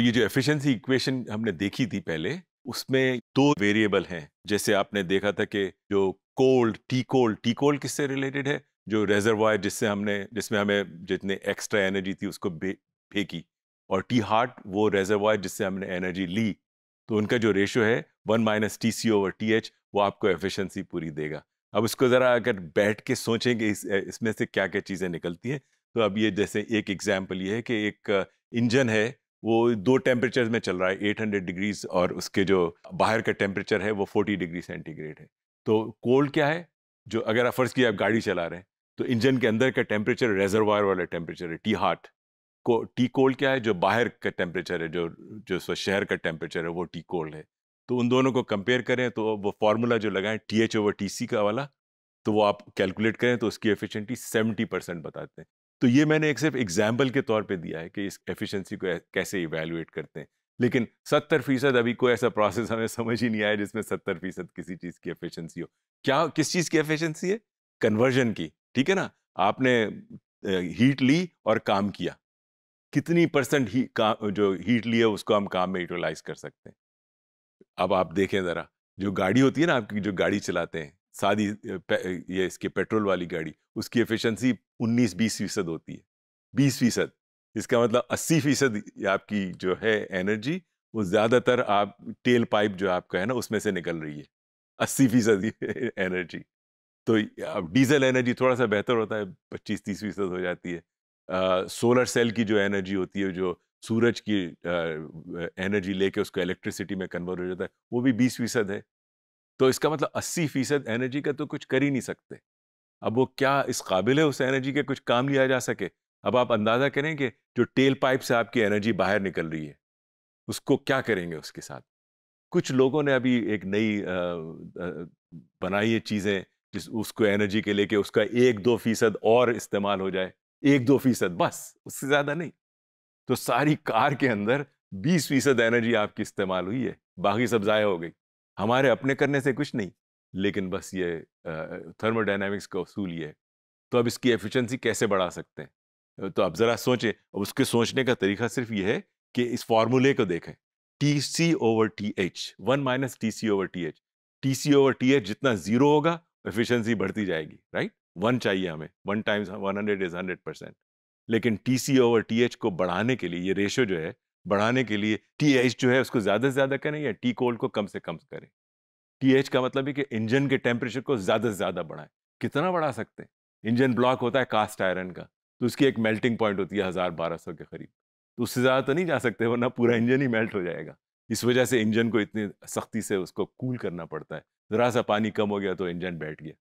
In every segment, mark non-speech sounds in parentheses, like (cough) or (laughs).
तो ये जो एफिशिएंसी इक्वेशन हमने देखी थी पहले उसमें दो वेरिएबल हैं जैसे आपने देखा था कि जो cold T cold T cold किससे रिलेटेड है जो रेजर्वायर जिससे हमने जिसमें हमें जितने एक्स्ट्रा एनर्जी थी उसको फेंकी और टी हार्ट वो रेजर्वायर जिससे हमने एनर्जी ली तो उनका जो रेशो है one minus T C over T H वो आपको एफिशिएंसी पूरी देगा अब इसको ज़रा अगर बैठ के सोचें कि इस, इसमें से क्या क्या चीज़ें निकलती हैं तो अब ये जैसे एक एग्जाम्पल ये है कि एक इंजन है वो दो टेम्परेचर में चल रहा है 800 डिग्रीज और उसके जो बाहर का टेम्परेचर है वो 40 डिग्री सेंटीग्रेड है तो कोल्ड क्या है जो अगर आप फर्ज की आप गाड़ी चला रहे हैं तो इंजन के अंदर का टेम्परेचर रेजरवायर वाला टेम्परेचर है टी हार्ट को टी कोल्ड क्या है जो बाहर का टेम्परेचर है जो जो शहर का टेम्परेचर है वो टी कोल्ड है तो उन दोनों को कंपेयर करें तो वो फार्मूला जो लगाएं T H over T C का वाला तो वो आप कैलकुलेट करें तो उसकी एफिशिएंटी सेवेंटी परसेंट बताते हैं तो ये मैंने एक सिर्फ एग्जाम्पल के तौर पे दिया है कि इस एफिशिएंसी को कैसे इवेलुएट करते हैं लेकिन सत्तर फीसद अभी कोई ऐसा प्रोसेस हमें समझ ही नहीं आया जिसमें सत्तर फीसद किसी चीज़ की एफिशिएंसी हो क्या किस चीज़ की एफिशिएंसी है कन्वर्जन की ठीक है ना आपने हीट ली और काम किया कितनी परसेंट ही काम जो हीट ली है उसको हम काम में यूटिलाइज कर सकते हैं अब आप देखें ज़रा जो गाड़ी होती है ना आपकी जो गाड़ी चलाते हैं सादी ये इसके पेट्रोल वाली गाड़ी उसकी एफिशिएंसी उन्नीस बीस फीसद होती है बीस फीसद इसका मतलब अस्सी फीसद आपकी जो है एनर्जी वो ज़्यादातर आप टेल पाइप जो आपका है ना उसमें से निकल रही है अस्सी फीसद एनर्जी (laughs) तो अब डीजल एनर्जी थोड़ा सा बेहतर होता है पच्चीस तीस फीसद हो जाती है आ, सोलर सेल की जो एनर्जी होती है जो सूरज की आ, एनर्जी लेके उसको इलेक्ट्रिसिटी में कन्वर्ट हो जाता है वो भी बीस फीसद है तो इसका मतलब अस्सी फीसद एनर्जी का तो कुछ कर ही नहीं सकते अब वो क्या इस काबिल है उस एनर्जी के कुछ काम लिया जा सके अब आप अंदाज़ा करें कि जो टेल पाइप से आपकी एनर्जी बाहर निकल रही है उसको क्या करेंगे उसके साथ कुछ लोगों ने अभी एक नई बनाई है चीज़ें जिस उसको एनर्जी के लेके उसका एक दो फीसद और इस्तेमाल हो जाए एक दो फीसद बस उससे ज़्यादा नहीं तो सारी कार के अंदर बीस फीसद एनर्जी आपकी इस्तेमाल हुई है बाकी सब ज़ाया हो गई हमारे अपने करने से कुछ नहीं लेकिन बस ये थर्मोडाइनमिक्स का असूल ये है तो अब इसकी एफिशिएंसी कैसे बढ़ा सकते हैं तो अब ज़रा सोचें अब उसके सोचने का तरीका सिर्फ ये है कि इस फार्मूले को देखें T C over T H one minus T C over T H T C over T H जितना ज़ीरो होगा एफिशिएंसी बढ़ती जाएगी राइट वन चाहिए हमें one times one hundred is hundred percent लेकिन T C over T H को बढ़ाने के लिए ये रेशो जो है बढ़ाने के लिए टी एच जो है उसको ज़्यादा से ज़्यादा करें या टी कोल्ड को कम से कम करें टी एच का मतलब है कि इंजन के टेम्परेचर को ज़्यादा से ज़्यादा बढ़ाएं कितना बढ़ा सकते हैं इंजन ब्लॉक होता है कास्ट आयरन का तो उसकी एक मेल्टिंग पॉइंट होती है हज़ार बारह सौ के करीब तो उससे ज़्यादा तो नहीं जा सकते वरना पूरा इंजन ही मेल्ट हो जाएगा इस वजह से इंजन को इतनी सख्ती से उसको कूल करना पड़ता है ज़रा सा पानी कम हो गया तो इंजन बैठ गया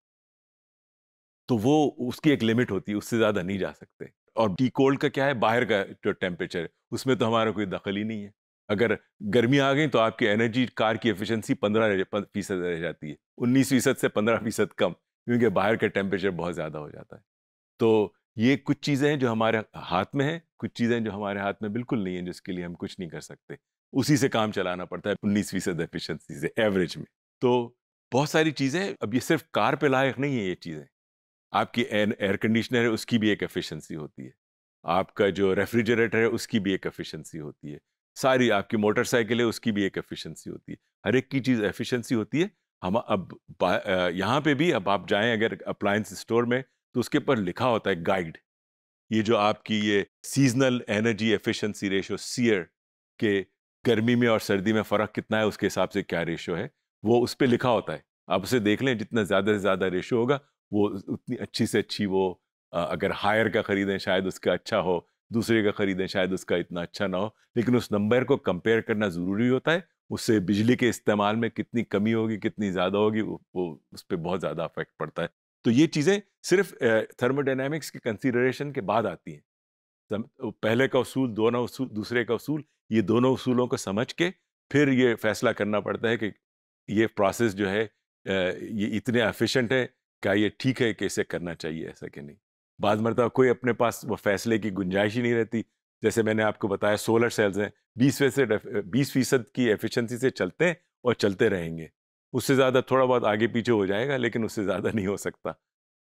तो वो उसकी एक लिमिट होती है उससे ज़्यादा नहीं जा सकते और डी कोल्ड का क्या है बाहर का जो टेम्परेचर है उसमें तो हमारा कोई दखल ही नहीं है अगर गर्मी आ गई तो आपकी एनर्जी कार की एफिशिएंसी पंद्रह फीसद रह जाती है उन्नीस फीसद से पंद्रह फीसद कम क्योंकि बाहर का टेम्परेचर बहुत ज़्यादा हो जाता है तो ये कुछ चीज़ें हैं जो हमारे हाथ में हैं कुछ चीज़ें जो हमारे हाथ में बिल्कुल नहीं हैं जिसके लिए हम कुछ नहीं कर सकते उसी से काम चलाना पड़ता है उन्नीस फीसद एफिशेंसी से एवरेज में तो बहुत सारी चीज़ें अब ये सिर्फ कार पे लायक नहीं है ये चीज़ें आपकी एयर कंडीशनर है उसकी भी एक एफिशिएंसी होती है आपका जो रेफ्रिजरेटर है उसकी भी एक एफिशिएंसी होती है सारी आपकी मोटरसाइकिल है उसकी भी एक एफिशिएंसी होती है हर एक की चीज़ एफिशिएंसी होती है हम अब यहाँ पे भी अब आप जाएं अगर अप्लायंस स्टोर में तो उसके ऊपर लिखा होता है गाइड ये जो आपकी ये seasonal energy efficiency ratio SEER के गर्मी में और सर्दी में फ़र्क कितना है उसके हिसाब से क्या रेशो है वो उस पर लिखा होता है आप उसे देख लें जितना ज़्यादा से ज़्यादा रेशो होगा वो उतनी अच्छी से अच्छी वो अगर हायर का ख़रीदें शायद उसका अच्छा हो दूसरे का खरीदें शायद उसका इतना अच्छा ना हो लेकिन उस नंबर को कंपेयर करना ज़रूरी होता है उससे बिजली के इस्तेमाल में कितनी कमी होगी कितनी ज़्यादा होगी वो, वो उस पर बहुत ज़्यादा अफेक्ट पड़ता है तो ये चीज़ें सिर्फ थर्मोडाइनमिक्स के कंसिडरेशन के बाद आती हैं पहले का उसूल दोनों उसूल दूसरे का उसूल ये दोनों उसूलों को समझ के फिर ये फैसला करना पड़ता है कि ये प्रोसेस जो है ये इतने एफिशिएंट है क्या ये ठीक है कि इसे करना चाहिए ऐसा कि नहीं बाद मरतबा कोई अपने पास वो फैसले की गुंजाइश ही नहीं रहती जैसे मैंने आपको बताया सोलर सेल्स हैं बीस फीसद बीस फीसद की एफिशिएंसी से चलते हैं और चलते रहेंगे उससे ज़्यादा थोड़ा बहुत आगे पीछे हो जाएगा लेकिन उससे ज़्यादा नहीं हो सकता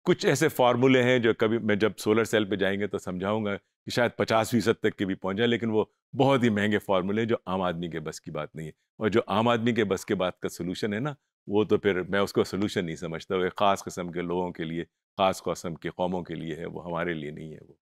कुछ ऐसे फार्मूले हैं जो कभी मैं जब सोलर सेल पे जाएंगे तो समझाऊंगा कि शायद पचास फीसद तक के भी पहुँच जाए लेकिन वो बहुत ही महंगे फार्मूले हैं जो आम आदमी के बस की बात नहीं है और जो आम आदमी के बस के बात का सोलूशन है ना वो तो फिर मैं उसको सोलूशन नहीं समझता वो ख़ास किस्म के लोगों के लिए ख़ास कौसम की कौमों के लिए है वो हमारे लिए नहीं है वो